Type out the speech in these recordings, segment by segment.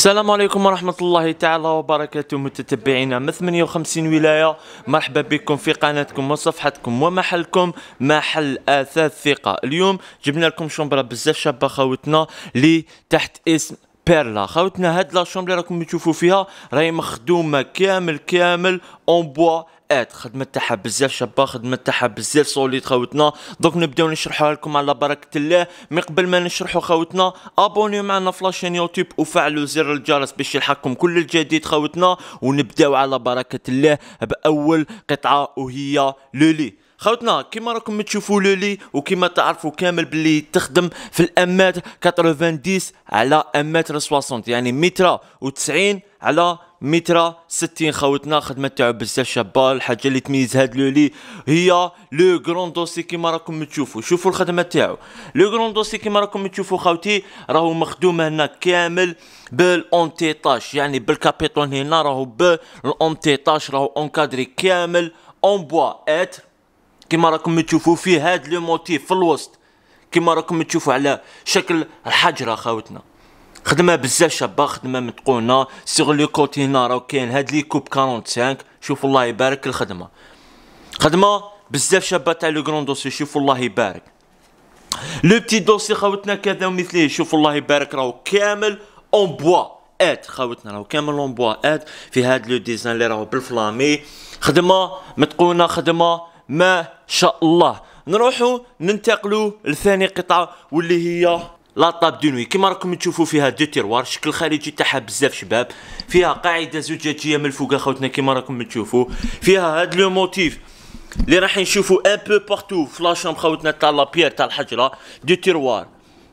السلام عليكم ورحمة الله تعالى وبركاته متتبعينا من 58 ولاية مرحبا بكم في قناتكم وصفحتكم ومحلكم محل آثاث ثقة اليوم جبنا لكم شمبرة بزاف شابة خاوتنا اللي تحت اسم بيرلا خاوتنا هاد لا شومبر اللي راكم تشوفوا فيها راهي مخدومه كامل كامل اون بوا ات خدمه تاعها بزاف شابه خدمه تاعها بزاف سوليد خاوتنا دوك نبداو نشرحوها لكم على بركه الله من قبل ما نشرحو خاوتنا ابونيو معنا في لاشين يوتيوب وفعلوا زر الجرس باش يلحقكم كل الجديد خاوتنا ونبداو على بركه الله باول قطعه وهي لولي خوتنا كيما راكم تشوفوا لولي وكيما تعرفوا كامل باللي تخدم في الامات 90 على امات 60 يعني متر و90 على مترا 60 خوتنا خدمة تاعو بزاف شابة الحاجة اللي تميز هاد لولي هي لو كرون دوسي كيما راكم تشوفوا شوفوا الخدمة تاعو لو كرون دوسي كيما راكم تشوفوا خاوتي راهو مخدوم هنا كامل بالأونتيطاج يعني بالكابيتون هنا راهو بالأونتيطاج راهو اونكادري كامل اون بوا اتر كيما راكم تشوفوا فيه هاد لو موتيف في الوسط كيما راكم تشوفوا على شكل الحجرة خوتنا خدمه بزاف شابه خدمه متقونه سيغ لو كوتي هنا كاين هاد لي كوب 45 شوف الله يبارك الخدمه خدمه بزاف شابه تاع لو كرون دوسي شوف الله يبارك لو بتي دوسي خاوتنا كذا ومثليه شوف الله يبارك راهو كامل اون بوا اد خاوتنا راهو كامل اون بوا اد في هاد لو ديزاين اللي راهو بالفلامي خدمه متقونه خدمه ما شاء الله نروحو ننتقلوا لثاني قطعه واللي هي لا طاب دونوي كما راكم تشوفوا فيها دو تيروار الشكل الخارجي تاعها بزاف شباب فيها قاعده زجاجيه من الفوق اخوتنا كما راكم تشوفوا فيها هاد لو موتيف اللي راح نشوفوا ان بو بارتو في فلاشام خوتنا تاع بيير تاع الحجره دو تيروار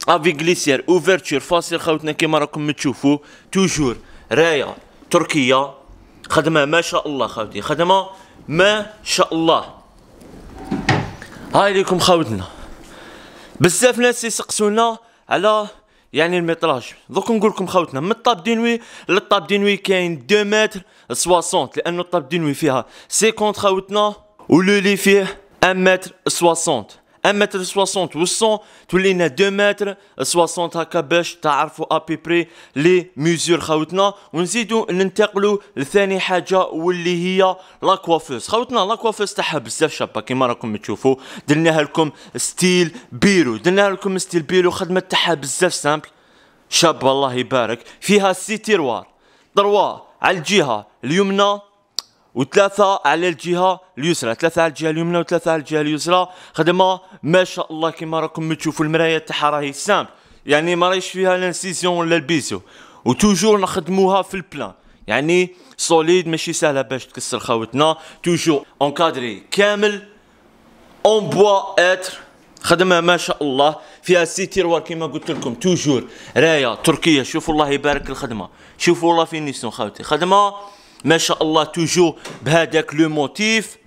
افي غليسير اوفرتور فاصل خوتنا كما راكم تشوفوا توجور رايه تركيه خدمه ما شاء الله خوتي خدمه ما شاء الله هاي ليكم خوتنا بزاف ناس يسقسونا على يعني الميتراج دوك نقول لكم خوتنا من الطاب دينوي للطاب دينوي كاين 2 متر 60 لانه الطاب دينوي فيها 50 خوتنا ولولي فيه 1 متر 60 1 متر 60 و100 تولينا 2 متر 60 هكا باش تعرفوا ابي بري لي ميزور خاوتنا ونزيدوا ننتقلوا لثاني حاجه واللي هي لاكوافوز خاوتنا لاكوافوز تاعها بزاف شابه كيما راكم تشوفوا درناها لكم ستيل بيرو درناها لكم ستيل بيرو خدمه تاعها بزاف سامبل شابه الله يبارك فيها سي تيروار دروا على الجهه اليمنى وثلاثة على الجهة اليسرى ثلاثة على الجهة اليمنى وثلاثة على الجهة اليسرى خدمة ما شاء الله كما راكم تشوفوا المراية تاعها راهي سامبل يعني ما راهيش فيها لانسيزيون ولا البيزو وتوجور نخدموها في البلان يعني سوليد ماشي سهله باش تكسر خاوتنا توجور اونكادري كامل اون بوا اتر خدمه ما شاء الله فيها سي تيروار كيما قلت لكم توجور رايه تركيه شوفوا الله يبارك الخدمه شوفوا الله فين نيسون خاوتي خدمه ما شاء الله توجو بهذاك لو موتيف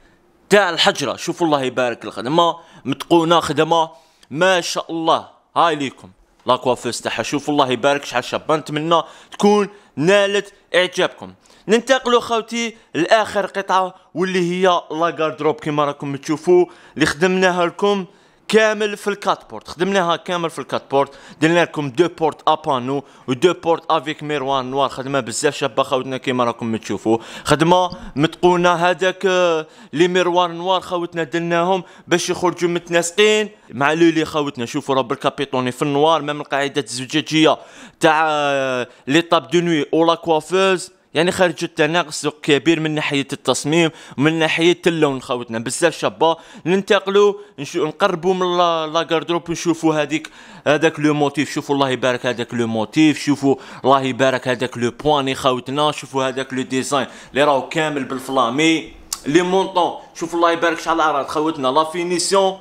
تاع الحجره شوفوا الله يبارك الخدمه متقونه خدمه ما شاء الله هاي ليكم لاكوافوس تاعها شوف الله يبارك شحال شابه نتمنى تكون نالت اعجابكم ننتقلوا خوتي لاخر قطعه واللي هي لا كاردروب كيما راكم تشوفوا اللي خدمناها لكم كامل في الكات بورت خدمناها كامل في الكات بورت درنا لكم دو بورت ابانو ودو بورت افيك ميروار نوار خدمه بزاف شابه خاوتنا كيما راكم تشوفوا خدمه متقونه هذاك آه، لي ميروار نوار خاوتنا درناهم باش يخرجوا متناسقين مع لولي خاوتنا شوفوا راه بالكابيتوني في النوار ميم القاعده الزجاجيه تاع آه، لي طاب دو نوي ولا كوافوز يعني خرجوا التناقص كبير من ناحيه التصميم ومن ناحيه اللون خوتنا بزاف شابه ننتقلوا نشو نقربوا من لا غاردروب نشوفوا هذيك هذاك لو موتيف شوفوا الله يبارك هذاك لو موتيف شوفوا الله يبارك هذاك لو لي خوتنا شوفوا هذاك لو ديزاين اللي راهو كامل بالفلامي لي مونطون شوفوا الله يبارك شحال عرض خوتنا لا فينيسيون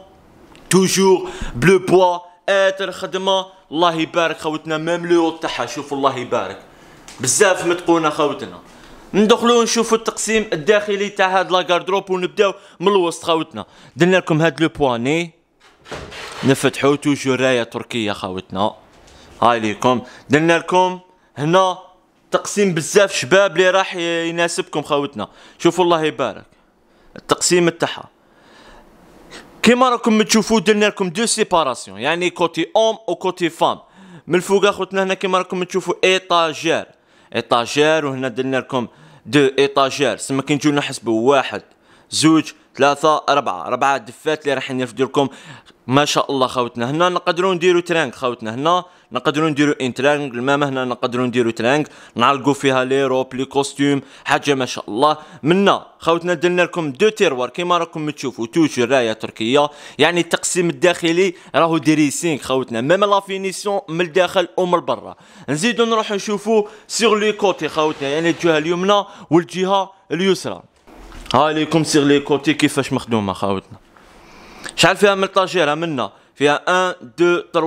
توجور بلو بوا اتر خدمه الله يبارك خوتنا ميم لو تاعها شوفوا الله يبارك بزاف متقونه خاوتنا ندخلو نشوفو التقسيم الداخلي تاع هاد لاكاردروب ونبداو من الوسط خاوتنا درنا لكم هاد لو بواني نفتحو توجور رايه تركيه خاوتنا هاي ليكم درنا لكم هنا تقسيم بزاف شباب اللي راح يناسبكم خاوتنا شوفوا الله يبارك التقسيم تاعها كيما راكم تشوفوا درنا لكم دو سيباراسيون يعني كوتي اوم وكوتي فام من الفوق اخوتنا هنا كيما راكم تشوفوا ايطاجير ايطاجير وهنا درنا لكم دو ايطاجير سما كي نجيو نحسبوا واحد زوج ثلاثة أربعة أربعة دفات اللي راح نرفدوا لكم ما شاء الله خوتنا هنا نقدروا نديروا ترانك خوتنا هنا نقدروا نديروا ان ترانك المامة هنا نقدروا نديروا ترانك نعلقوا فيها لي روب لي كوستيم حاجة ما شاء الله منا خوتنا درنا لكم دو تيروار كيما راكم تشوفوا توج راية تركية يعني التقسيم الداخلي راهو ديريسينك خوتنا ميم لا فينيسيون من الداخل ومن برا نزيدوا نروحوا نشوفوا سيغ لي كوتي خوتنا يعني الجهة اليمنى والجهة اليسرى ها ليكم سيغ لي كوتي كيفاش مخدومه خاوتنا شحال فيها من طاجير منا فيها 1 2 3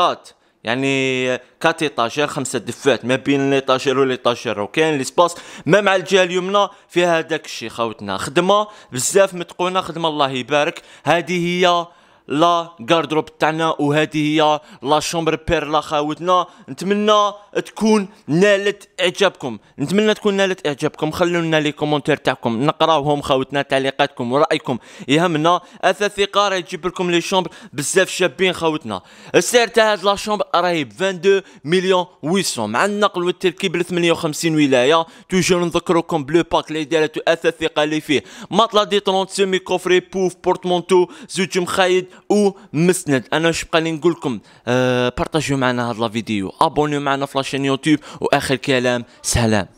4 يعني كات طاجير خمسه دفات ما بين لي طاجير ولي طاجير وكاين لي سباس ما مع الجهه اليمنى فيها داك الشيء خاوتنا خدمه بزاف متقونه خدمه الله يبارك هذه هي لا غاردروب تاعنا وهذه هي لا شومبر بير لا خاوتنا نتمنى تكون نالت اعجابكم نتمنى تكون نالت اعجابكم خلونا لنا لي كومونتير تاعكم نقراوهم خاوتنا تعليقاتكم ورايكم يهمنا اثاثي قاره يجيب لكم لي شومبر بزاف شابين خاوتنا السعر تاع هاد لا شومبر رهيب 22 مليون 800 مع النقل والتركيب ل 58 ولايه توجور نذكركم بلو باك اللي دارته اثاثي اللي فيه ماطلا دي 30 سيمي كوفري بوف بورتمونتو زوج مخايد ومسند انا واش بقى لي نقول لكم أه بارطاجيو معنا هاد لا فيديو ابونيو معنا في لاشين يوتيوب واخر كلام سلام